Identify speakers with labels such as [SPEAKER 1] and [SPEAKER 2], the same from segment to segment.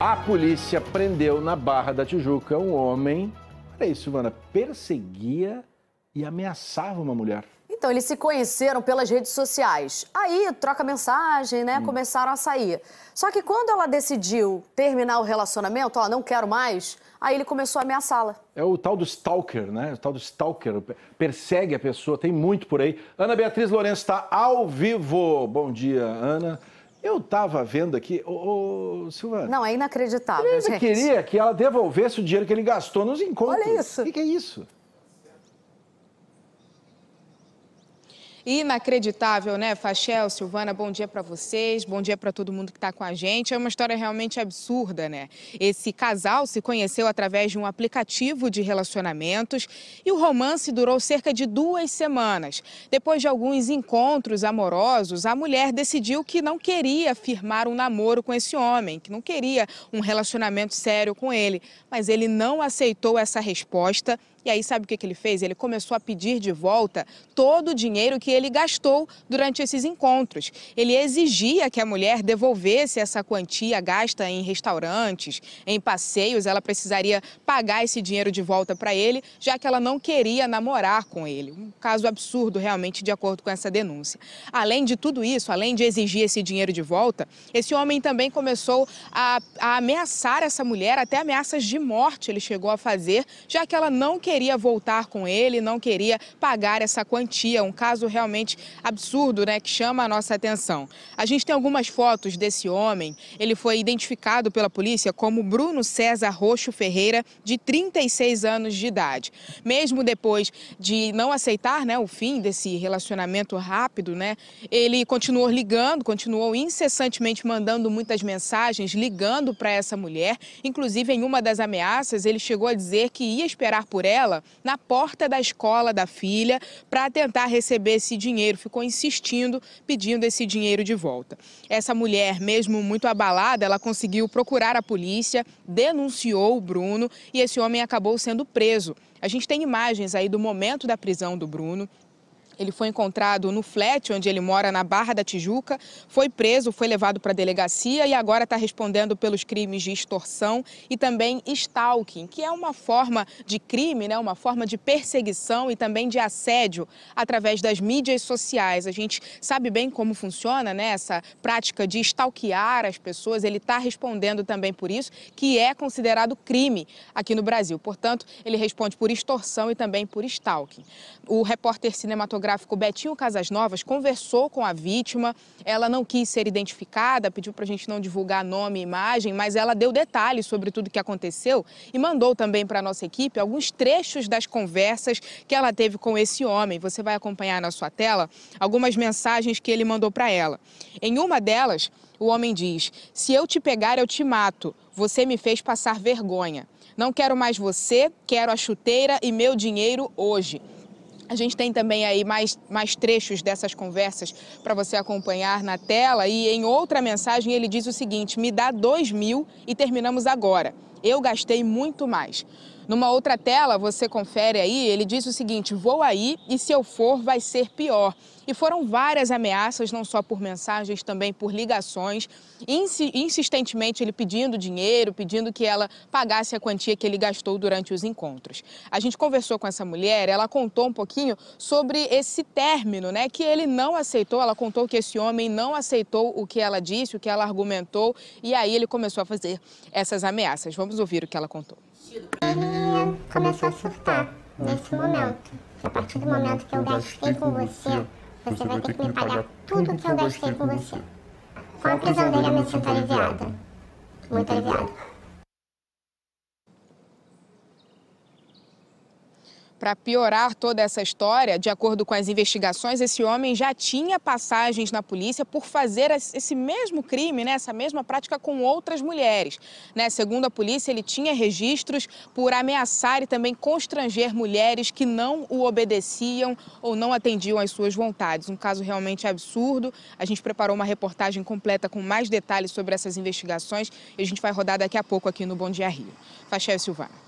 [SPEAKER 1] A polícia prendeu na Barra da Tijuca um homem. Olha isso, Silvana. Perseguia e ameaçava uma mulher.
[SPEAKER 2] Então, eles se conheceram pelas redes sociais. Aí, troca mensagem, né? Hum. Começaram a sair. Só que quando ela decidiu terminar o relacionamento, ó, não quero mais, aí ele começou a ameaçá-la.
[SPEAKER 1] É o tal do stalker, né? O tal do stalker. Persegue a pessoa, tem muito por aí. Ana Beatriz Lourenço está ao vivo. Bom dia, Ana. Eu estava vendo aqui, ô, ô Silvana. Não,
[SPEAKER 2] é inacreditável. Ele queria
[SPEAKER 1] que ela devolvesse o dinheiro que ele gastou nos encontros. Olha
[SPEAKER 2] isso. O que, que é isso? Inacreditável, né, Fachel, Silvana, bom dia para vocês, bom dia para todo mundo que está com a gente. É uma história realmente absurda, né? Esse casal se conheceu através de um aplicativo de relacionamentos e o romance durou cerca de duas semanas. Depois de alguns encontros amorosos, a mulher decidiu que não queria firmar um namoro com esse homem, que não queria um relacionamento sério com ele, mas ele não aceitou essa resposta e aí, sabe o que, que ele fez? Ele começou a pedir de volta todo o dinheiro que ele gastou durante esses encontros. Ele exigia que a mulher devolvesse essa quantia gasta em restaurantes, em passeios. Ela precisaria pagar esse dinheiro de volta para ele, já que ela não queria namorar com ele. Um caso absurdo, realmente, de acordo com essa denúncia. Além de tudo isso, além de exigir esse dinheiro de volta, esse homem também começou a, a ameaçar essa mulher, até ameaças de morte ele chegou a fazer, já que ela não queria queria voltar com ele, não queria pagar essa quantia. Um caso realmente absurdo, né, que chama a nossa atenção. A gente tem algumas fotos desse homem. Ele foi identificado pela polícia como Bruno César Roxo Ferreira, de 36 anos de idade. Mesmo depois de não aceitar, né, o fim desse relacionamento rápido, né, ele continuou ligando, continuou incessantemente mandando muitas mensagens, ligando para essa mulher. Inclusive, em uma das ameaças, ele chegou a dizer que ia esperar por ela na porta da escola da filha para tentar receber esse dinheiro. Ficou insistindo, pedindo esse dinheiro de volta. Essa mulher, mesmo muito abalada, ela conseguiu procurar a polícia, denunciou o Bruno e esse homem acabou sendo preso. A gente tem imagens aí do momento da prisão do Bruno. Ele foi encontrado no flat onde ele mora, na Barra da Tijuca, foi preso, foi levado para a delegacia e agora está respondendo pelos crimes de extorsão e também stalking, que é uma forma de crime, né? uma forma de perseguição e também de assédio através das mídias sociais. A gente sabe bem como funciona né? essa prática de stalkear as pessoas. Ele está respondendo também por isso, que é considerado crime aqui no Brasil. Portanto, ele responde por extorsão e também por stalking. O repórter cinematográfico fotográfico Betinho Casas Novas conversou com a vítima. Ela não quis ser identificada, pediu para a gente não divulgar nome e imagem, mas ela deu detalhes sobre tudo o que aconteceu e mandou também para a nossa equipe alguns trechos das conversas que ela teve com esse homem. Você vai acompanhar na sua tela algumas mensagens que ele mandou para ela. Em uma delas, o homem diz: Se eu te pegar, eu te mato. Você me fez passar vergonha. Não quero mais você, quero a chuteira e meu dinheiro hoje. A gente tem também aí mais, mais trechos dessas conversas para você acompanhar na tela. E em outra mensagem ele diz o seguinte: me dá dois mil e terminamos agora. Eu gastei muito mais. Numa outra tela, você confere aí, ele diz o seguinte: vou aí e se eu for, vai ser pior. E foram várias ameaças, não só por mensagens, também por ligações. Insistentemente ele pedindo dinheiro, pedindo que ela pagasse a quantia que ele gastou durante os encontros. A gente conversou com essa mulher, ela contou um pouquinho sobre esse término, né? Que ele não aceitou. Ela contou que esse homem não aceitou o que ela disse, o que ela argumentou, e aí ele começou a fazer essas ameaças. Vamos ouvir o que ela contou. Pra...
[SPEAKER 1] Ele começou a surtar nesse momento. A partir do momento que eu gastei com você, você vai ter que me pagar tudo que eu gastei com você. Com a prisão dele, eu me sinto aliviada.
[SPEAKER 2] Muito aliviada. Para piorar toda essa história, de acordo com as investigações, esse homem já tinha passagens na polícia por fazer esse mesmo crime, né, essa mesma prática com outras mulheres. Né? Segundo a polícia, ele tinha registros por ameaçar e também constranger mulheres que não o obedeciam ou não atendiam às suas vontades. Um caso realmente absurdo. A gente preparou uma reportagem completa com mais detalhes sobre essas investigações e a gente vai rodar daqui a pouco aqui no Bom Dia Rio. Fachel Silvana.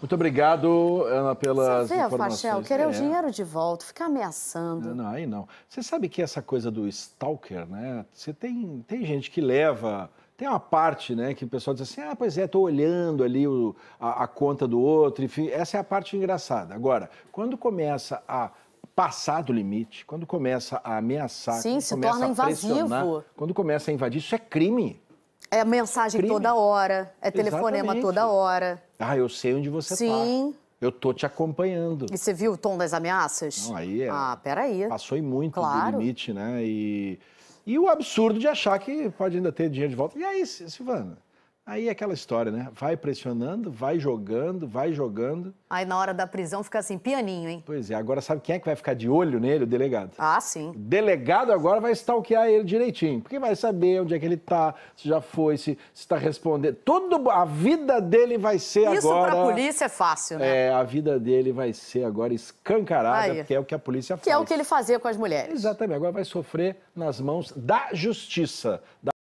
[SPEAKER 1] Muito obrigado, Ana, pelas Você vê, informações. querer é. o dinheiro
[SPEAKER 2] de volta, ficar ameaçando. Não, aí
[SPEAKER 1] não. Você sabe que essa coisa do stalker, né? Você tem, tem gente que leva... Tem uma parte, né, que o pessoal diz assim, ah, pois é, estou olhando ali o, a, a conta do outro, enfim, essa é a parte engraçada. Agora, quando começa a passar do limite, quando começa a ameaçar, Sim, se começa torna a invasivo. quando começa a invadir, isso é crime.
[SPEAKER 2] É mensagem crime. toda hora, é telefonema Exatamente. toda hora.
[SPEAKER 1] Ah, eu sei onde você está. Sim. Tá. Eu tô te acompanhando. E você viu o tom das ameaças? Não, aí é. Ah, peraí. Passou e muito claro. do limite, né? E, e o absurdo de achar que pode ainda ter dinheiro de volta. E aí, Silvana? Aí é aquela história, né? Vai pressionando, vai jogando, vai jogando.
[SPEAKER 2] Aí na hora da prisão fica assim, pianinho, hein?
[SPEAKER 1] Pois é, agora sabe quem é que vai ficar de olho nele? O delegado. Ah, sim. O delegado agora vai stalkear ele direitinho, porque vai saber onde é que ele tá, se já foi, se está respondendo. Tudo, a vida dele vai ser Isso agora... Isso pra polícia
[SPEAKER 2] é fácil, né?
[SPEAKER 1] É, a vida dele vai ser agora escancarada, Aí. porque é o que a polícia que faz. Que é o que
[SPEAKER 2] ele fazia com as
[SPEAKER 1] mulheres. Exatamente, agora vai sofrer nas mãos da justiça. Da